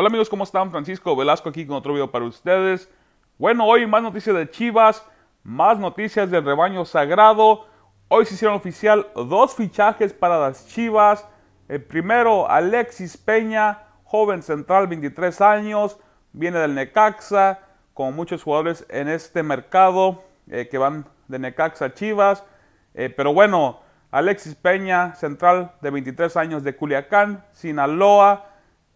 Hola amigos, ¿cómo están? Francisco Velasco aquí con otro video para ustedes. Bueno, hoy más noticias de Chivas, más noticias del rebaño sagrado. Hoy se hicieron oficial dos fichajes para las Chivas. El primero, Alexis Peña, joven central, 23 años, viene del Necaxa, como muchos jugadores en este mercado eh, que van de Necaxa a Chivas. Eh, pero bueno, Alexis Peña, central de 23 años de Culiacán, Sinaloa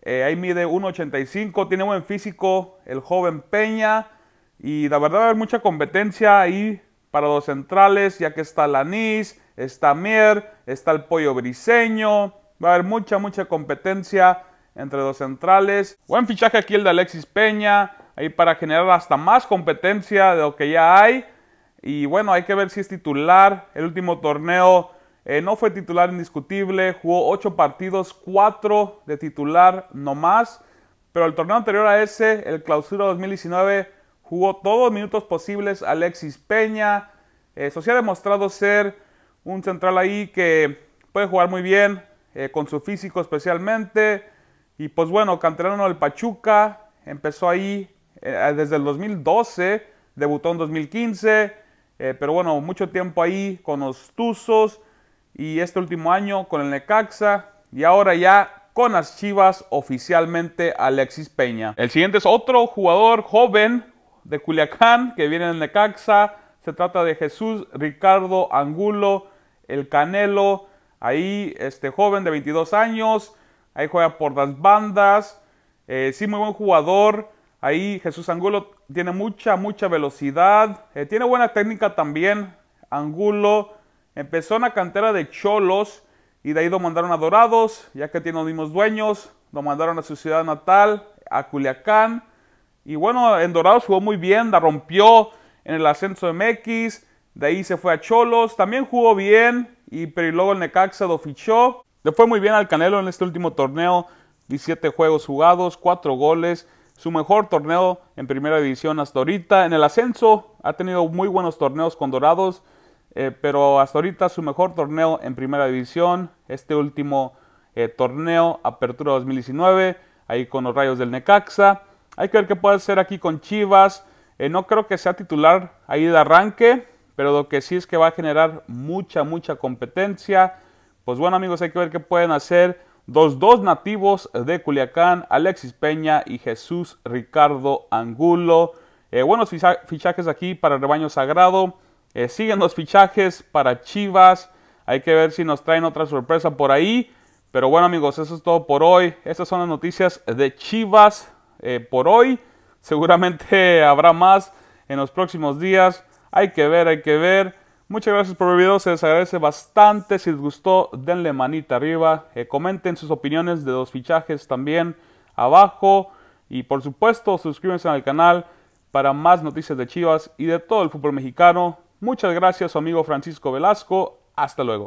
eh, ahí mide 1,85, tiene buen físico el joven Peña. Y la verdad va a haber mucha competencia ahí para los centrales, ya que está Lanís, está Mier, está el Pollo Briseño. Va a haber mucha, mucha competencia entre los centrales. Buen fichaje aquí el de Alexis Peña, ahí para generar hasta más competencia de lo que ya hay. Y bueno, hay que ver si es titular. El último torneo eh, no fue titular indiscutible, jugó 8 partidos, 4 de titular nomás. Pero el torneo anterior a ese, el clausura 2019, jugó todos los minutos posibles Alexis Peña. Eh, eso sí ha demostrado ser un central ahí que puede jugar muy bien, eh, con su físico especialmente. Y pues bueno, canterano del Pachuca, empezó ahí desde el 2012, debutó en 2015, pero bueno, mucho tiempo ahí con los Tuzos y este último año con el Necaxa y ahora ya con las Chivas oficialmente Alexis Peña. El siguiente es otro jugador joven de Culiacán que viene en Necaxa. Se trata de Jesús Ricardo Angulo, el Canelo. Ahí este joven de 22 años. Ahí juega por las bandas. Eh, sí, muy buen jugador. Ahí Jesús Angulo tiene mucha, mucha velocidad. Eh, tiene buena técnica también. Angulo Empezó en la cantera de Cholos y de ahí lo mandaron a Dorados, ya que tiene los mismos dueños. Lo mandaron a su ciudad natal, a Culiacán. Y bueno, en Dorados jugó muy bien, la rompió en el ascenso de MX. De ahí se fue a Cholos, también jugó bien, y, pero luego el Necaxa lo fichó. Le fue muy bien al Canelo en este último torneo, 17 juegos jugados, 4 goles, su mejor torneo en primera división hasta ahorita. En el ascenso ha tenido muy buenos torneos con Dorados, eh, pero hasta ahorita su mejor torneo en primera división, este último eh, torneo, Apertura 2019, ahí con los Rayos del Necaxa. Hay que ver qué puede hacer aquí con Chivas. Eh, no creo que sea titular ahí de arranque, pero lo que sí es que va a generar mucha, mucha competencia. Pues bueno amigos, hay que ver qué pueden hacer los dos nativos de Culiacán, Alexis Peña y Jesús Ricardo Angulo. buenos fichajes aquí para el rebaño sagrado. Eh, siguen los fichajes para Chivas. Hay que ver si nos traen otra sorpresa por ahí. Pero bueno amigos, eso es todo por hoy. Estas son las noticias de Chivas eh, por hoy. Seguramente habrá más en los próximos días. Hay que ver, hay que ver. Muchas gracias por el video, se les agradece bastante. Si les gustó, denle manita arriba. Eh, comenten sus opiniones de los fichajes también abajo. Y por supuesto, suscríbanse al canal para más noticias de Chivas y de todo el fútbol mexicano. Muchas gracias, su amigo Francisco Velasco. Hasta luego.